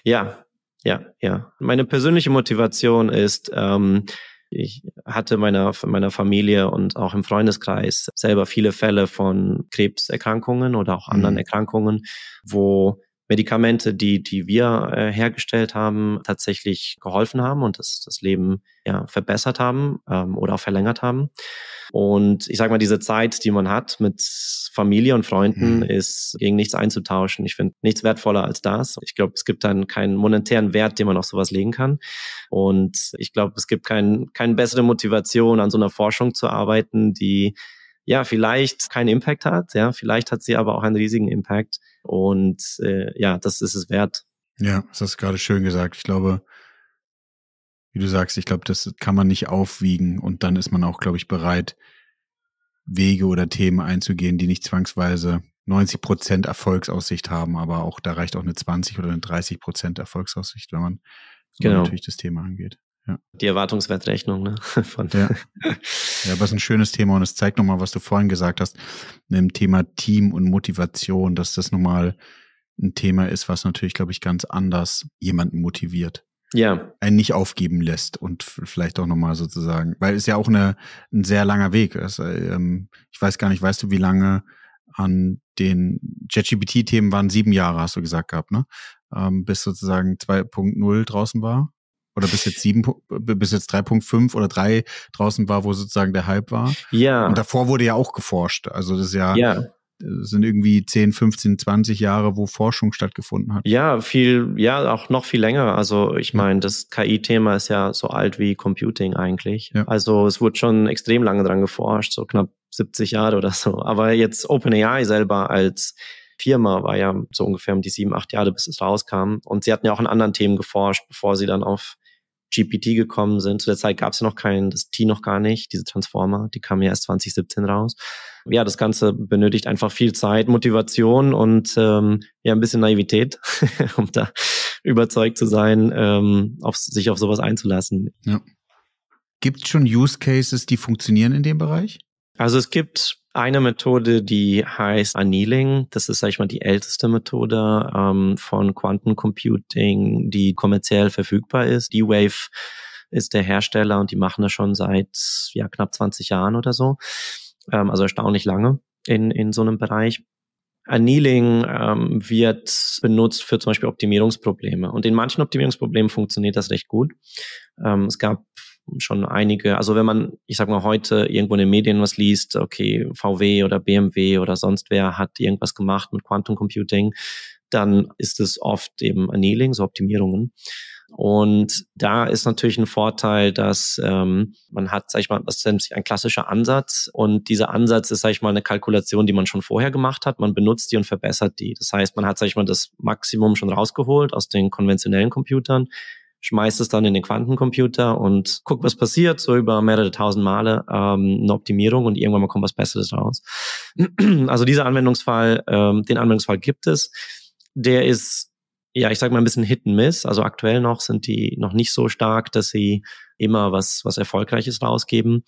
Speaker 2: Ja, ja, ja. Meine persönliche Motivation ist, ähm, ich hatte meiner, meiner Familie und auch im Freundeskreis selber viele Fälle von Krebserkrankungen oder auch anderen mhm. Erkrankungen, wo Medikamente, die, die wir äh, hergestellt haben, tatsächlich geholfen haben und das, das Leben ja, verbessert haben ähm, oder auch verlängert haben. Und ich sage mal, diese Zeit, die man hat mit Familie und Freunden, mhm. ist gegen nichts einzutauschen. Ich finde nichts wertvoller als das. Ich glaube, es gibt dann keinen monetären Wert, den man auf sowas legen kann. Und ich glaube, es gibt kein, keine bessere Motivation, an so einer Forschung zu arbeiten, die ja, vielleicht keinen Impact hat, ja, vielleicht hat sie aber auch einen riesigen Impact und äh, ja, das ist es wert.
Speaker 1: Ja, das hast du gerade schön gesagt. Ich glaube, wie du sagst, ich glaube, das kann man nicht aufwiegen und dann ist man auch, glaube ich, bereit, Wege oder Themen einzugehen, die nicht zwangsweise 90 Prozent Erfolgsaussicht haben, aber auch da reicht auch eine 20 oder eine 30 Prozent Erfolgsaussicht, wenn man genau. natürlich das Thema angeht. Ja.
Speaker 2: Die Erwartungswertrechnung, ne?
Speaker 1: Von ja. ja, aber es ist ein schönes Thema und es zeigt nochmal, was du vorhin gesagt hast, mit dem Thema Team und Motivation, dass das nochmal ein Thema ist, was natürlich, glaube ich, ganz anders jemanden motiviert. Ja. Einen nicht aufgeben lässt und vielleicht auch nochmal sozusagen, weil es ja auch eine, ein sehr langer Weg ist. Ähm, ich weiß gar nicht, weißt du, wie lange an den JetGPT-Themen waren sieben Jahre, hast du gesagt gehabt, ne? Ähm, bis sozusagen 2.0 draußen war oder bis jetzt sieben, bis jetzt 3.5 oder 3 draußen war, wo sozusagen der Hype war. Ja. Und davor wurde ja auch geforscht. Also das ist ja, ja. Das äh, sind irgendwie 10, 15, 20 Jahre, wo Forschung stattgefunden hat.
Speaker 2: Ja, viel, ja, auch noch viel länger. Also ich meine, das KI-Thema ist ja so alt wie Computing eigentlich. Ja. Also es wurde schon extrem lange dran geforscht, so knapp 70 Jahre oder so. Aber jetzt OpenAI selber als Firma war ja so ungefähr um die sieben, acht Jahre, bis es rauskam. Und sie hatten ja auch an anderen Themen geforscht, bevor sie dann auf GPT gekommen sind. Zu der Zeit gab es ja noch kein, das T noch gar nicht, diese Transformer, die kamen ja erst 2017 raus. Ja, das Ganze benötigt einfach viel Zeit, Motivation und ähm, ja, ein bisschen Naivität, um da überzeugt zu sein, ähm, auf, sich auf sowas einzulassen.
Speaker 1: Ja. Gibt schon Use Cases, die funktionieren in dem Bereich?
Speaker 2: Also es gibt eine Methode, die heißt Annealing. Das ist, sag ich mal, die älteste Methode ähm, von Computing, die kommerziell verfügbar ist. d Wave ist der Hersteller und die machen das schon seit ja, knapp 20 Jahren oder so. Ähm, also erstaunlich lange in, in so einem Bereich. Annealing ähm, wird benutzt für zum Beispiel Optimierungsprobleme. Und in manchen Optimierungsproblemen funktioniert das recht gut. Ähm, es gab schon einige, also wenn man, ich sag mal, heute irgendwo in den Medien was liest, okay, VW oder BMW oder sonst wer hat irgendwas gemacht mit Quantum Computing, dann ist es oft eben Annealing, so Optimierungen. Und da ist natürlich ein Vorteil, dass ähm, man hat, sag ich mal, das ist ein klassischer Ansatz. Und dieser Ansatz ist, sag ich mal, eine Kalkulation, die man schon vorher gemacht hat. Man benutzt die und verbessert die. Das heißt, man hat, sag ich mal, das Maximum schon rausgeholt aus den konventionellen Computern, schmeißt es dann in den Quantencomputer und guckt, was passiert, so über mehrere tausend Male ähm, eine Optimierung und irgendwann mal kommt was Besseres raus. Also dieser Anwendungsfall, ähm, den Anwendungsfall gibt es. Der ist, ja, ich sag mal ein bisschen Hit and Miss. Also aktuell noch sind die noch nicht so stark, dass sie immer was, was Erfolgreiches rausgeben.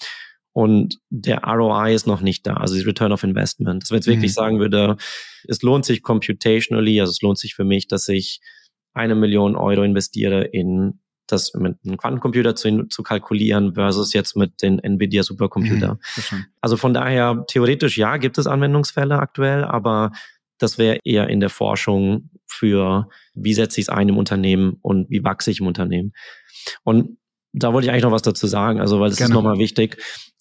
Speaker 2: Und der ROI ist noch nicht da, also die Return of Investment. Dass man jetzt mhm. wirklich sagen würde, es lohnt sich computationally, also es lohnt sich für mich, dass ich eine Million Euro investiere in das mit einem Quantencomputer zu, zu kalkulieren versus jetzt mit den Nvidia Supercomputer. Mhm, also von daher theoretisch ja, gibt es Anwendungsfälle aktuell, aber das wäre eher in der Forschung für, wie setze ich es ein im Unternehmen und wie wachse ich im Unternehmen. Und da wollte ich eigentlich noch was dazu sagen, also weil es ist nochmal wichtig.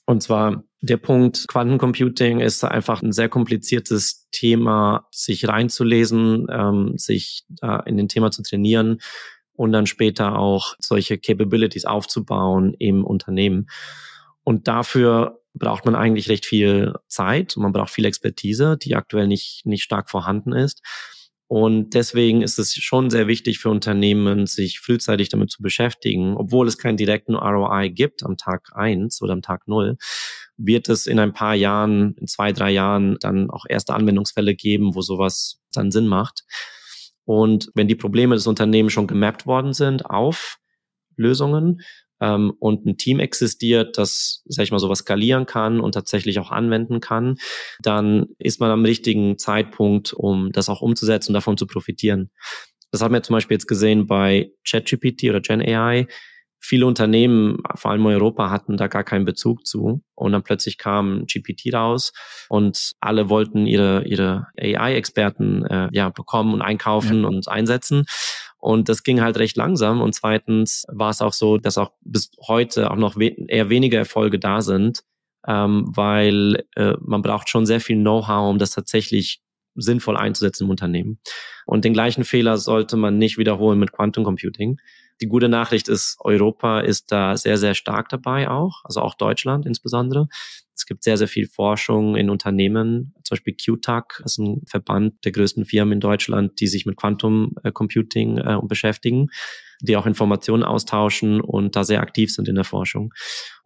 Speaker 2: Und zwar der Punkt Quantencomputing ist einfach ein sehr kompliziertes Thema, sich reinzulesen, ähm, sich äh, in den Thema zu trainieren und dann später auch solche Capabilities aufzubauen im Unternehmen. Und dafür braucht man eigentlich recht viel Zeit, man braucht viel Expertise, die aktuell nicht, nicht stark vorhanden ist. Und deswegen ist es schon sehr wichtig für Unternehmen, sich frühzeitig damit zu beschäftigen. Obwohl es keinen direkten ROI gibt am Tag eins oder am Tag null, wird es in ein paar Jahren, in zwei, drei Jahren dann auch erste Anwendungsfälle geben, wo sowas dann Sinn macht. Und wenn die Probleme des Unternehmens schon gemappt worden sind auf Lösungen, ähm, und ein Team existiert, das, sag ich mal, sowas skalieren kann und tatsächlich auch anwenden kann, dann ist man am richtigen Zeitpunkt, um das auch umzusetzen und davon zu profitieren. Das haben wir zum Beispiel jetzt gesehen bei ChatGPT oder GenAI. Viele Unternehmen, vor allem in Europa, hatten da gar keinen Bezug zu. Und dann plötzlich kam GPT raus und alle wollten ihre, ihre AI-Experten äh, ja, bekommen und einkaufen ja. und einsetzen. Und das ging halt recht langsam. Und zweitens war es auch so, dass auch bis heute auch noch we eher weniger Erfolge da sind, ähm, weil äh, man braucht schon sehr viel Know-how, um das tatsächlich sinnvoll einzusetzen im Unternehmen. Und den gleichen Fehler sollte man nicht wiederholen mit Quantum Computing die gute Nachricht ist, Europa ist da sehr, sehr stark dabei auch, also auch Deutschland insbesondere. Es gibt sehr, sehr viel Forschung in Unternehmen, zum Beispiel QTAC, ist ein Verband der größten Firmen in Deutschland, die sich mit Quantum äh, Computing äh, beschäftigen, die auch Informationen austauschen und da sehr aktiv sind in der Forschung.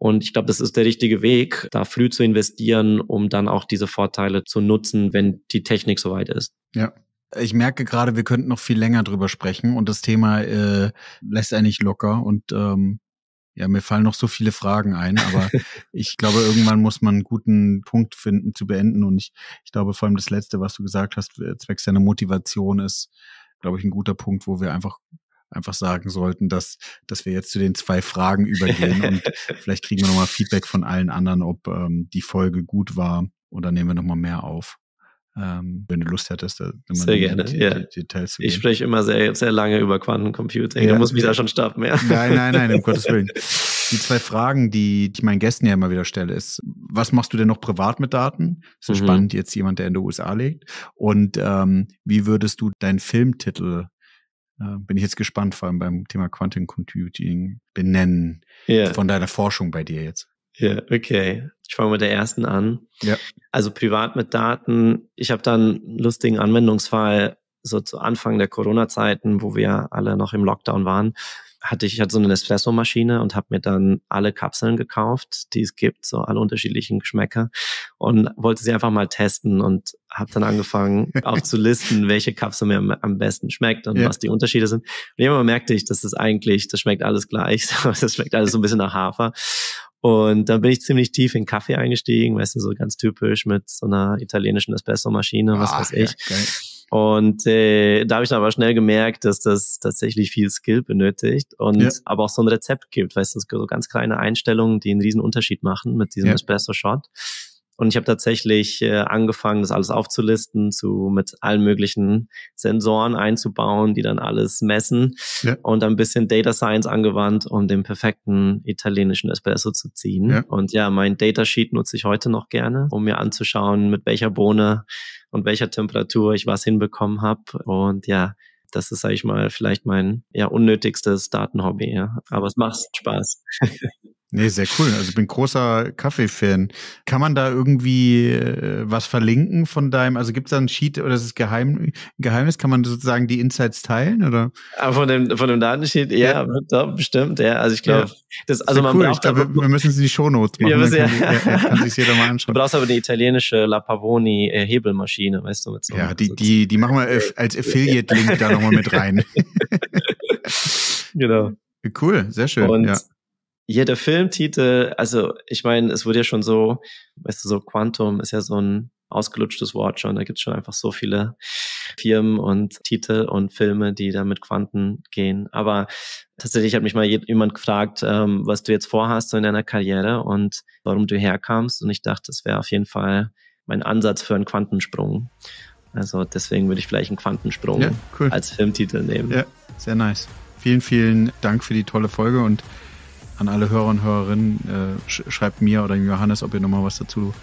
Speaker 2: Und ich glaube, das ist der richtige Weg, da früh zu investieren, um dann auch diese Vorteile zu nutzen, wenn die Technik soweit ist.
Speaker 1: Ja, ich merke gerade, wir könnten noch viel länger drüber sprechen und das Thema äh, lässt eigentlich locker und ähm, ja, mir fallen noch so viele Fragen ein, aber ich glaube, irgendwann muss man einen guten Punkt finden zu beenden und ich, ich glaube vor allem das Letzte, was du gesagt hast, äh, zwecks deiner Motivation ist, glaube ich, ein guter Punkt, wo wir einfach einfach sagen sollten, dass, dass wir jetzt zu den zwei Fragen übergehen und vielleicht kriegen wir nochmal Feedback von allen anderen, ob ähm, die Folge gut war und dann nehmen wir nochmal mehr auf ähm, wenn du Lust hättest, da sehr gerne, die, die, die Details zu geben. Ich
Speaker 2: spreche immer sehr, sehr lange über Quantencomputing. Ja. Da muss mich da schon starten. Ja. Nein, nein, nein, um Gottes Willen.
Speaker 1: Die zwei Fragen, die, die ich meinen Gästen ja immer wieder stelle, ist, was machst du denn noch privat mit Daten? Das ist mhm. spannend, jetzt jemand, der in den USA lebt. Und ähm, wie würdest du deinen Filmtitel, äh, bin ich jetzt gespannt, vor allem beim Thema Quantencomputing, benennen,
Speaker 2: Ja. von deiner Forschung bei dir jetzt? Ja, okay. Ich fange mit der ersten an. Ja. Also privat mit Daten. Ich habe dann einen lustigen Anwendungsfall so zu Anfang der Corona-Zeiten, wo wir alle noch im Lockdown waren, hatte ich, ich hatte so eine Nespresso-Maschine und habe mir dann alle Kapseln gekauft, die es gibt, so alle unterschiedlichen Geschmäcker und wollte sie einfach mal testen und habe dann angefangen auch zu listen, welche Kapsel mir am besten schmeckt und ja. was die Unterschiede sind. Und immer merkte ich, dass das eigentlich, das schmeckt alles gleich, das schmeckt alles so ein bisschen nach Hafer und dann bin ich ziemlich tief in Kaffee eingestiegen, weißt du, so ganz typisch mit so einer italienischen Espresso-Maschine, was Ach, weiß ich. Ja, und äh, da habe ich dann aber schnell gemerkt, dass das tatsächlich viel Skill benötigt und ja. aber auch so ein Rezept gibt, weißt du, so ganz kleine Einstellungen, die einen riesen Unterschied machen mit diesem ja. Espresso-Shot. Und ich habe tatsächlich äh, angefangen, das alles aufzulisten, zu mit allen möglichen Sensoren einzubauen, die dann alles messen ja. und ein bisschen Data Science angewandt, um den perfekten italienischen Espresso zu ziehen. Ja. Und ja, mein Datasheet nutze ich heute noch gerne, um mir anzuschauen, mit welcher Bohne und welcher Temperatur ich was hinbekommen habe. Und ja, das ist, sage ich mal, vielleicht mein ja unnötigstes Datenhobby, ja. Aber es macht Spaß.
Speaker 1: Nee, sehr cool. Also ich bin großer Kaffee-Fan. Kann man da irgendwie äh, was verlinken von deinem, also gibt es da einen Sheet oder ist es geheim, Geheimnis? Kann man sozusagen
Speaker 2: die Insights teilen? Oder? Aber ah, von dem, von dem Datensheet, ja, ja. bestimmt, ja. Also ich glaube, ja. das also man cool. braucht. Ich glaube,
Speaker 1: wir müssen es in die Shownotes machen. Ja, müssen, ja. Kann, ja, kann
Speaker 2: sich jeder mal anschauen. Du brauchst aber die italienische La Pavoni äh, Hebelmaschine, weißt du, mit so. Ja,
Speaker 1: die, die, die machen wir als Affiliate-Link da nochmal mit rein.
Speaker 2: genau. Cool, sehr schön. Und ja. Ja, Filmtitel, also ich meine, es wurde ja schon so, weißt du, so Quantum ist ja so ein ausgelutschtes Wort schon. Da gibt's schon einfach so viele Firmen und Titel und Filme, die da mit Quanten gehen. Aber tatsächlich hat mich mal jemand gefragt, ähm, was du jetzt vorhast so in deiner Karriere und warum du herkamst. Und ich dachte, das wäre auf jeden Fall mein Ansatz für einen Quantensprung. Also deswegen würde ich vielleicht einen Quantensprung ja, cool. als Filmtitel nehmen. Ja,
Speaker 1: sehr nice. Vielen, vielen Dank für die tolle Folge und an alle Hörer und Hörerinnen, äh, sch schreibt mir oder dem Johannes, ob ihr nochmal was dazu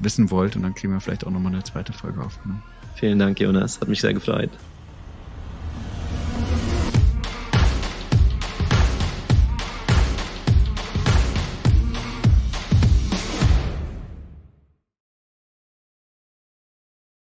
Speaker 1: wissen wollt und dann kriegen wir vielleicht auch nochmal eine zweite Folge auf. Ne?
Speaker 2: Vielen Dank, Jonas. Hat mich sehr gefreut.